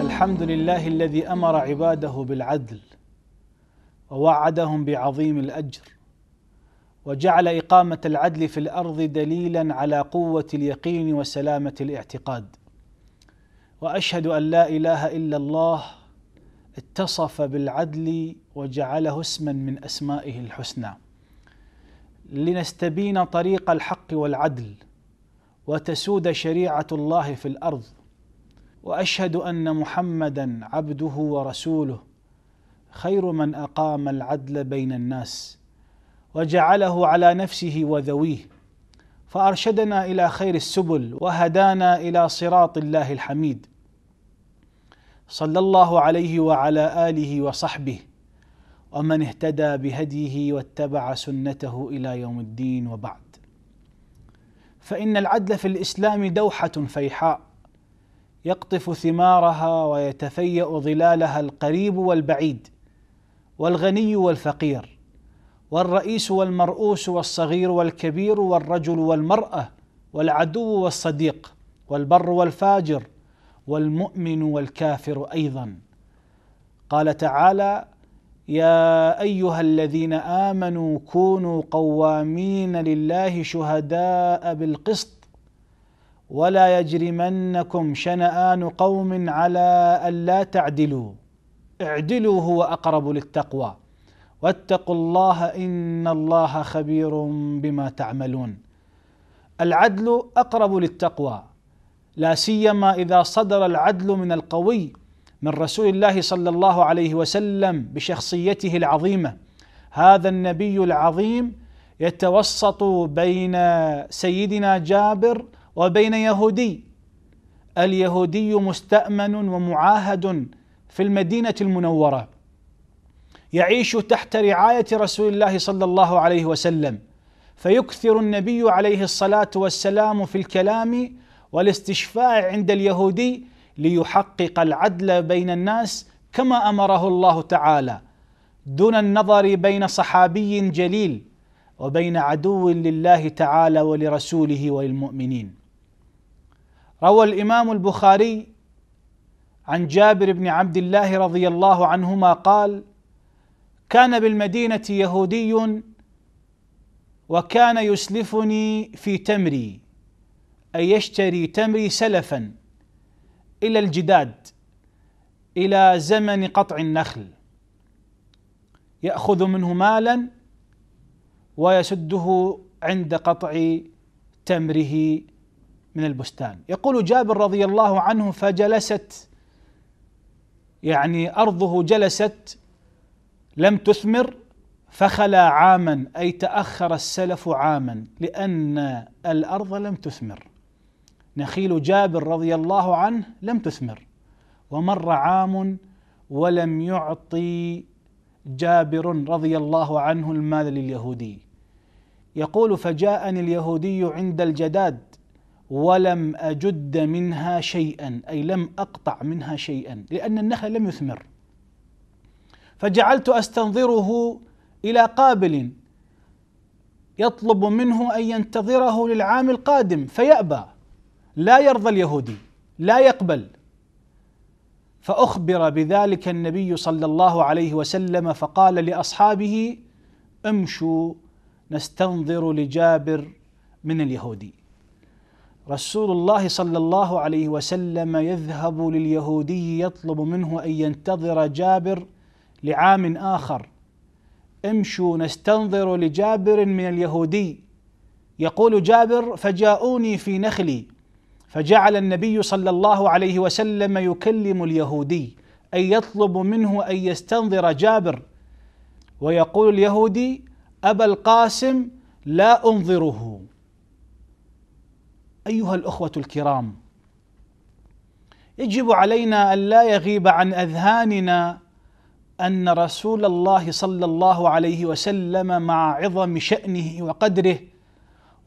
الحمد لله الذي امر عباده بالعدل ووعدهم بعظيم الاجر وجعل اقامه العدل في الارض دليلا على قوه اليقين وسلامه الاعتقاد واشهد ان لا اله الا الله اتصف بالعدل وجعله اسما من اسمائه الحسنى لنستبين طريق الحق والعدل وتسود شريعه الله في الارض واشهد ان محمدا عبده ورسوله خير من اقام العدل بين الناس وجعله على نفسه وذويه فارشدنا الى خير السبل وهدانا الى صراط الله الحميد صلى الله عليه وعلى اله وصحبه ومن اهتدى بهديه واتبع سنته الى يوم الدين وبعد فان العدل في الاسلام دوحه فيحاء يقطف ثمارها ويتفيا ظلالها القريب والبعيد والغني والفقير والرئيس والمرؤوس والصغير والكبير والرجل والمراه والعدو والصديق والبر والفاجر والمؤمن والكافر ايضا قال تعالى يا ايها الذين امنوا كونوا قوامين لله شهداء بالقسط ولا يجرمنكم شنآن قوم على ألا تعدلوا اعدلوا هو أقرب للتقوى واتقوا الله إن الله خبير بما تعملون العدل أقرب للتقوى لا سيما اذا صدر العدل من القوي من رسول الله صلى الله عليه وسلم بشخصيته العظيمه هذا النبي العظيم يتوسط بين سيدنا جابر وبين يهودي اليهودي مستامن ومعاهد في المدينه المنوره يعيش تحت رعايه رسول الله صلى الله عليه وسلم فيكثر النبي عليه الصلاه والسلام في الكلام والاستشفاء عند اليهودي ليحقق العدل بين الناس كما امره الله تعالى دون النظر بين صحابي جليل وبين عدو لله تعالى ولرسوله وللمؤمنين روى الامام البخاري عن جابر بن عبد الله رضي الله عنهما قال كان بالمدينه يهودي وكان يسلفني في تمري أن يشتري تمري سلفا إلى الجداد إلى زمن قطع النخل يأخذ منه مالا ويسده عند قطع تمره من البستان يقول جابر رضي الله عنه فجلست يعني أرضه جلست لم تثمر فخلا عاما أي تأخر السلف عاما لأن الأرض لم تثمر نخيل جابر رضي الله عنه لم تثمر ومر عام ولم يعطي جابر رضي الله عنه المال لليهودي يقول فجاءني اليهودي عند الجداد ولم اجد منها شيئا اي لم اقطع منها شيئا لان النخل لم يثمر فجعلت استنظره الى قابل يطلب منه ان ينتظره للعام القادم فيابى لا يرضى اليهودي لا يقبل فأخبر بذلك النبي صلى الله عليه وسلم فقال لأصحابه امشوا نستنظر لجابر من اليهودي رسول الله صلى الله عليه وسلم يذهب لليهودي يطلب منه ان ينتظر جابر لعام اخر امشوا نستنظر لجابر من اليهودي يقول جابر فجاءوني في نخلي فجعل النبي صلى الله عليه وسلم يكلم اليهودي اي يطلب منه ان يستنظر جابر ويقول اليهودي ابا القاسم لا انظره ايها الاخوه الكرام يجب علينا ان لا يغيب عن اذهاننا ان رسول الله صلى الله عليه وسلم مع عظم شانه وقدره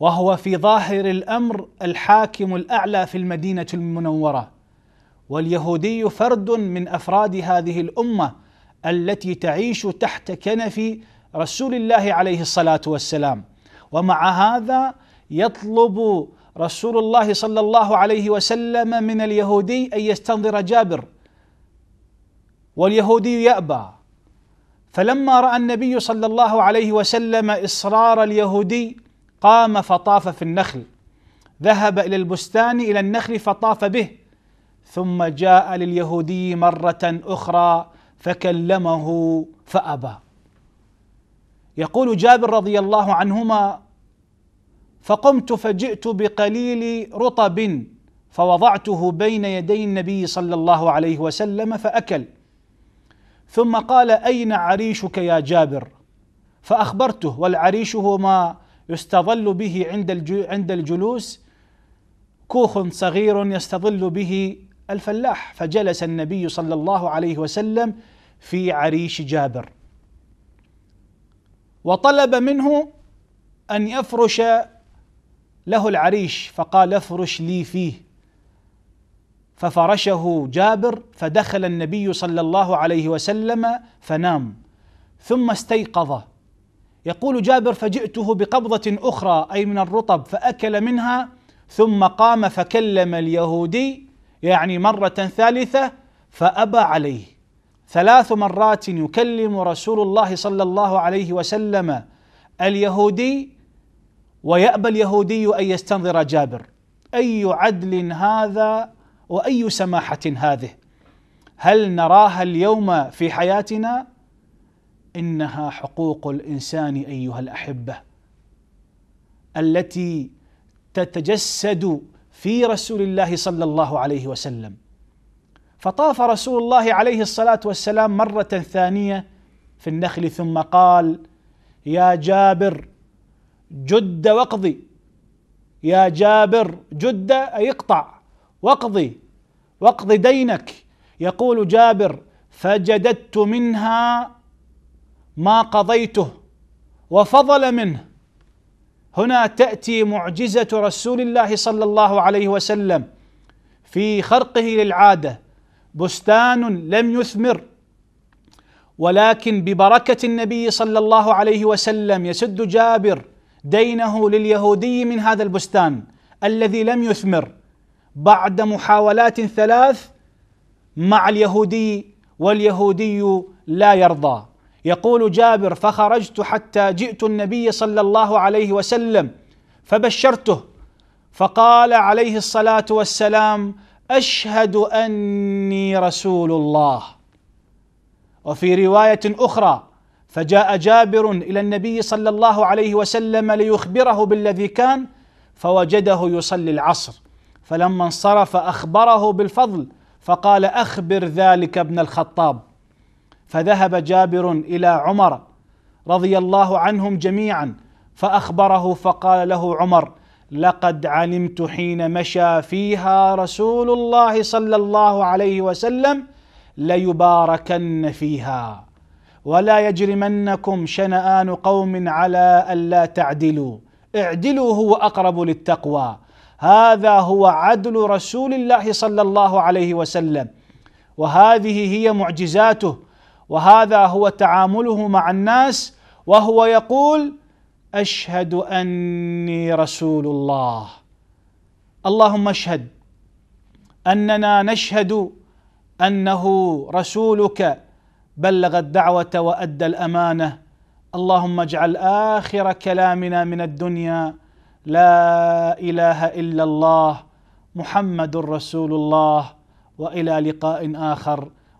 وهو في ظاهر الامر الحاكم الاعلى في المدينه المنوره واليهودي فرد من افراد هذه الامه التي تعيش تحت كنف رسول الله عليه الصلاه والسلام ومع هذا يطلب رسول الله صلى الله عليه وسلم من اليهودي ان يستنظر جابر واليهودي يابى فلما راى النبي صلى الله عليه وسلم اصرار اليهودي قام فطاف في النخل ذهب الى البستان الى النخل فطاف به ثم جاء لليهودي مره اخرى فكلمه فابى يقول جابر رضي الله عنهما فقمت فجئت بقليل رطب فوضعته بين يدي النبي صلى الله عليه وسلم فاكل ثم قال اين عريشك يا جابر فاخبرته والعريش هو ما يستظل به عند عند الجلوس كوخ صغير يستظل به الفلاح فجلس النبي صلى الله عليه وسلم في عريش جابر وطلب منه ان يفرش له العريش فقال افرش لي فيه ففرشه جابر فدخل النبي صلى الله عليه وسلم فنام ثم استيقظ يقول جابر فجئته بقبضة أخرى أي من الرطب فأكل منها ثم قام فكلم اليهودي يعني مرة ثالثة فأبى عليه ثلاث مرات يكلم رسول الله صلى الله عليه وسلم اليهودي ويأبى اليهودي أن يستنظر جابر أي عدل هذا وأي سماحة هذه هل نراها اليوم في حياتنا؟ انها حقوق الانسان ايها الاحبه التي تتجسد في رسول الله صلى الله عليه وسلم فطاف رسول الله عليه الصلاه والسلام مره ثانيه في النخل ثم قال يا جابر جد واقضي يا جابر جد اي اقطع واقضي واقضي دينك يقول جابر فجددت منها ما قضيته وفضل منه هنا تاتي معجزه رسول الله صلى الله عليه وسلم في خرقه للعاده بستان لم يثمر ولكن ببركه النبي صلى الله عليه وسلم يسد جابر دينه لليهودي من هذا البستان الذي لم يثمر بعد محاولات ثلاث مع اليهودي واليهودي لا يرضى يقول جابر فخرجت حتى جئت النبي صلى الله عليه وسلم فبشرته فقال عليه الصلاه والسلام اشهد اني رسول الله وفي روايه اخرى فجاء جابر الى النبي صلى الله عليه وسلم ليخبره بالذي كان فوجده يصلي العصر فلما انصرف اخبره بالفضل فقال اخبر ذلك ابن الخطاب فذهب جابر الى عمر رضي الله عنهم جميعا فاخبره فقال له عمر لقد علمت حين مشى فيها رسول الله صلى الله عليه وسلم ليباركن فيها ولا يجرمنكم شنآن قوم على ألا تعدلوا اعدلوا هو أقرب للتقوى هذا هو عدل رسول الله صلى الله عليه وسلم وهذه هي معجزاته وهذا هو تعامله مع الناس وهو يقول اشهد اني رسول الله اللهم اشهد اننا نشهد انه رسولك بلغ الدعوه وادى الامانه اللهم اجعل اخر كلامنا من الدنيا لا اله الا الله محمد رسول الله والى لقاء اخر